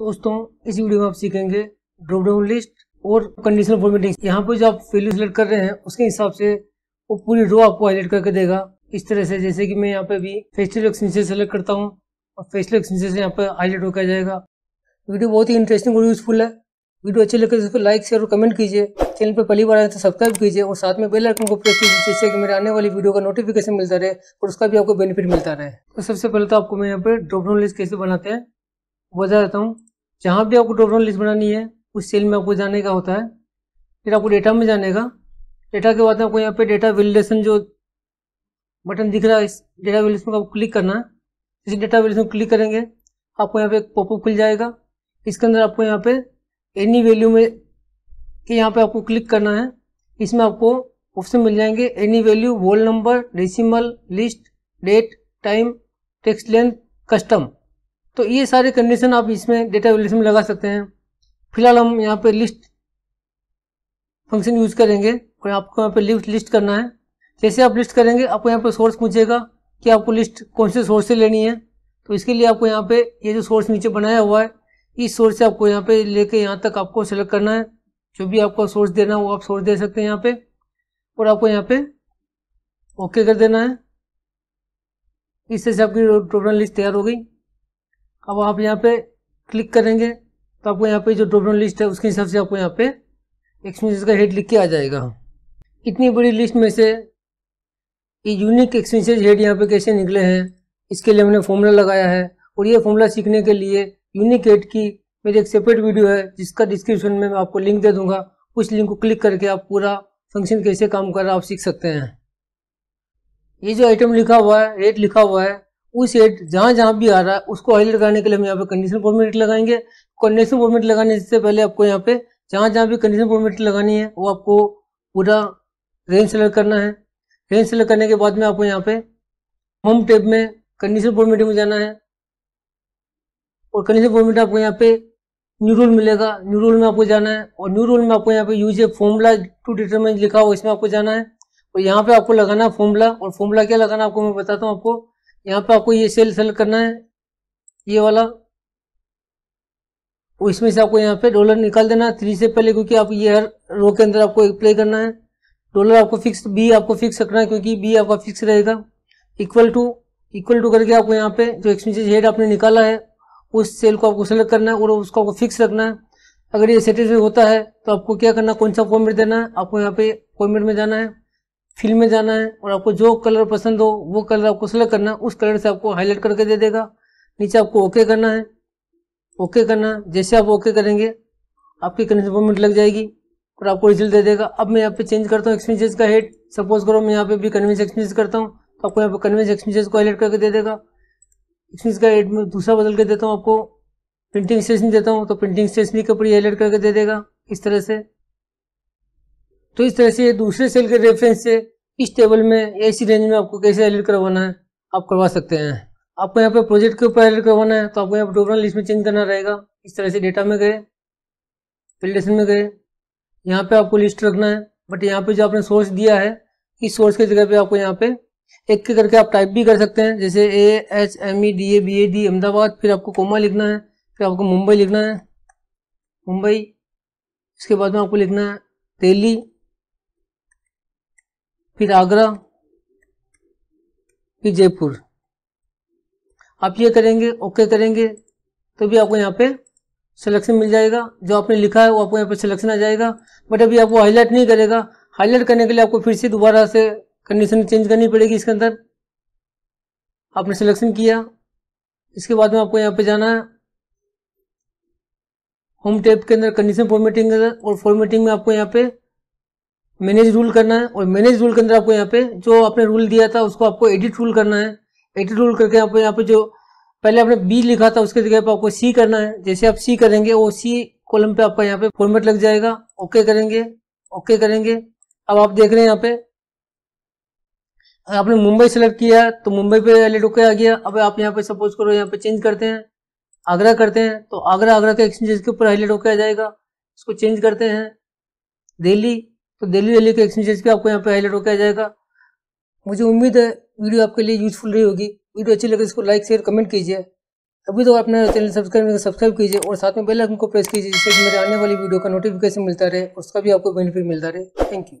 तो दोस्तों इस वीडियो में आप सीखेंगे ड्रॉप डाउन लिस्ट और कंडीशनल फॉर्मेटिंग यहाँ पर जो आप वैल्यू सेलेक्ट कर रहे हैं उसके हिसाब से वो पूरी रो आपको हाईलाइट करके देगा इस तरह से जैसे कि मैं यहाँ पे भी फेस्टिवल एक्सटेंशन सेलेक्ट करता हूँ और फेस्टिवल एक्सटेंशन यहाँ पे हाईलाइट होकर जाएगा वीडियो बहुत ही इंटरेस्टिंग और यूजफुल है वीडियो अच्छे लगे तो लाइक शेयर और कमेंट कीजिए चैनल पर पहली बार आए तो सब्सक्राइब कीजिए और साथ में बेल आइकन को प्रेस कीजिए जिससे कि मेरे आने वाली वीडियो का नोटिफिकेशन मिलता रहे और उसका भी आपको बेनिफिट मिलता रहे तो सबसे पहले तो आपको मैं यहाँ पे ड्रॉप डाउन लिस्ट कैसे बनाते हैं बता देता हूँ जहाँ भी आपको टोटल लिस्ट बनानी है उस सेल में आपको जाने का होता है फिर आपको डेटा में जाने का डेटा के बाद आपको यहाँ पे डेटा वेलिडेशन जो बटन दिख रहा है इस डेटा वेलिडेशन को आपको क्लिक करना है इस डेटा वेलिडेशन क्लिक करेंगे आपको यहाँ पे एक पॉपअप खुल जाएगा इसके अंदर आपको यहाँ पे एनी वैल्यू में कि यहाँ पे आपको क्लिक करना है इसमें आपको ऑप्शन मिल जाएंगे any value whole number decimal list date time text length custom तो ये सारे कंडीशन आप इसमें डेटा वैल्यूज में लगा सकते हैं फिलहाल हम यहाँ पे लिस्ट फंक्शन यूज करेंगे और आपको यहाँ पे लिस्ट लिस्ट करना है जैसे आप लिस्ट करेंगे आपको यहाँ पे सोर्स पूछेगा कि आपको लिस्ट कौन से सोर्स से लेनी है तो इसके लिए आपको यहाँ पे ये यह जो सोर्स नीचे बनाया हुआ है इस सोर्स से आपको यहाँ पे लेके यहाँ तक आपको सेलेक्ट करना है जो भी आपको सोर्स देना है वो आप सोर्स दे सकते हैं यहाँ पे और आपको यहाँ पे ओके कर देना है इससे से आपकी टोटल लिस्ट तैयार हो गई अब आप यहाँ पे क्लिक करेंगे तो आपको यहाँ पे जो ड्रॉपडाउन लिस्ट है उसके हिसाब से आपको यहाँ पे एक्सपेंसिस का हेड लिख के आ जाएगा इतनी बड़ी लिस्ट में से ये यूनिक एक्सपेंसिस हेड यहाँ पे कैसे निकले हैं इसके लिए हमने फॉर्मूला लगाया है और ये फॉर्मूला सीखने के लिए यूनिक हेड की मेरी एक सेपरेट वीडियो है जिसका डिस्क्रिप्शन में मैं आपको लिंक दे दूंगा उस लिंक को क्लिक करके आप पूरा फंक्शन कैसे काम कर रहा आप सीख सकते हैं ये जो आइटम लिखा हुआ है रेट लिखा हुआ है उस एड जहाँ जहाँ भी आ रहा है उसको हाईलाइट करने के लिए हम यहाँ पे कंडीशन फॉर्मेट लगाएंगे कंडीशन फॉर्मेट लगाने से पहले आपको यहाँ पे जहाँ जहाँ भी कंडीशन फॉर्मेट लगानी है वो आपको पूरा रेंज सेलेक्ट करना है रेंज सेलेक्ट करने के बाद में आपको यहाँ पे होम टेप में कंडीशन फॉर्मेटिंग में जाना है और कंडीशन फॉर्मेट आपको यहाँ पे न्यू रूल मिलेगा न्यू रूल में आपको जाना है और न्यू रूल में आपको यहाँ पे use a formula to determine लिखा हो इसमें आपको जाना है और यहाँ पे आपको लगाना है फॉर्मूला और फॉर्मूला क्या लगाना आपको मैं बताता हूँ आपको यहाँ पे आपको ये सेल सेल करना है ये वाला इसमें से आपको यहाँ पे डॉलर निकाल देना थ्री से पहले क्योंकि आप ये हर रो के अंदर आपको अप्लाई करना है डॉलर आपको फिक्स बी आपको फिक्स रखना है क्योंकि बी आपका फिक्स रहेगा इक्वल टू इक्वल टू करके आपको यहाँ पे जो एक्सपेंसेज हेड आपने निकाला है उस सेल को आपको सेलेक्ट करना है और उसको आपको फिक्स रखना है अगर ये सेटिस्फाई होता है तो आपको क्या करना कौन सा फॉर्मेट देना है आपको यहाँ पे फॉर्मेट में जाना है फील्ड में जाना है और आपको जो कलर पसंद हो वो कलर आपको सेलेक्ट करना है उस कलर से आपको हाईलाइट करके दे देगा नीचे आपको ओके करना है ओके करना है जैसे आप ओके करेंगे आपकी कन्फर्मेंट लग जाएगी और आपको रिजल्ट दे देगा अब मैं यहाँ पे चेंज करता हूँ एक्सपेंसेज का हेड सपोज करो मैं यहाँ पे भी कन्वेंस एक्सपेंसेज करता हूँ तो आपको यहाँ पे कन्वेंस एक्सपेंसेज को हाईलाइट करके दे देगा एक्सपेंस का हेड में दूसरा बदल के देता हूँ आपको प्रिंटिंग स्टेशन देता हूँ तो प्रिंटिंग स्टेशन के ऊपर हाईलाइट करके दे देगा इस तरह से तो इस तरह से दूसरे सेल के रेफरेंस से इस टेबल में ऐसी रेंज में आपको कैसे एलिट करवाना है आप करवा सकते हैं आपको यहाँ पे प्रोजेक्ट के ऊपर एलिट करवाना है तो आपको यहाँ पर टोटल लिस्ट में चेंज करना रहेगा इस तरह से डेटा में गए फिल्टेशन में गए यहाँ पे आपको लिस्ट रखना है बट यहाँ पे जो आपने सोर्स दिया है इस सोर्स की जगह पे आपको यहाँ पे एक के करके आप टाइप भी कर सकते हैं जैसे A H M E D A B A D Ahmedabad फिर आपको कोमा लिखना है फिर आपको मुंबई लिखना है मुंबई इसके बाद में आपको लिखना है दिल्ली फिर आगरा फिर जयपुर आप ये करेंगे ओके करेंगे तो भी आपको यहाँ पे सिलेक्शन मिल जाएगा जो आपने लिखा है वो आपको यहाँ पे सिलेक्शन आ जाएगा बट अभी आपको हाईलाइट नहीं करेगा हाईलाइट करने के लिए आपको फिर से दोबारा से कंडीशन चेंज करनी पड़ेगी इसके अंदर आपने सिलेक्शन किया इसके बाद में आपको यहाँ पे जाना है होम टैब के अंदर कंडीशन फॉर्मेटिंग और फॉर्मेटिंग में आपको यहाँ पे मैनेज रूल करना है और मैनेज रूल के अंदर आपको यहाँ पे जो आपने रूल दिया था उसको आपको एडिट रूल करना है एडिट रूल करके आपको यहाँ पे जो पहले आपने बी लिखा था उसके जगह पर आपको सी करना है जैसे आप सी करेंगे वो सी कॉलम पे आपका यहाँ पे फॉर्मेट लग जाएगा ओके करेंगे ओके करेंगे अब आप देख रहे हैं यहाँ पे आपने मुंबई सेलेक्ट किया तो मुंबई पे एलेट होकर आ गया अब आप यहाँ पे सपोज करो यहाँ पे चेंज करते हैं आगरा करते हैं तो आगरा आगरा के एक्सचेंज के ऊपर हाईलाइट होकर आ जाएगा इसको चेंज करते हैं दिल्ली तो दिल्ली दिल्ली के एक्सचेंजेस भी आपको यहाँ पे हाईलाइट होकर जाएगा मुझे उम्मीद है वीडियो आपके लिए यूजफुल रही होगी वीडियो अच्छी लगे तो इसको लाइक शेयर कमेंट कीजिए अभी तो अपना चैनल सब्सक्राइब करके सब्सक्राइब कीजिए और साथ में बेल आइकन को प्रेस कीजिए जिससे मेरे आने वाली वीडियो का नोटिफिकेशन मिलता रहे उसका भी आपको बेनिफिट मिलता रहे थैंक यू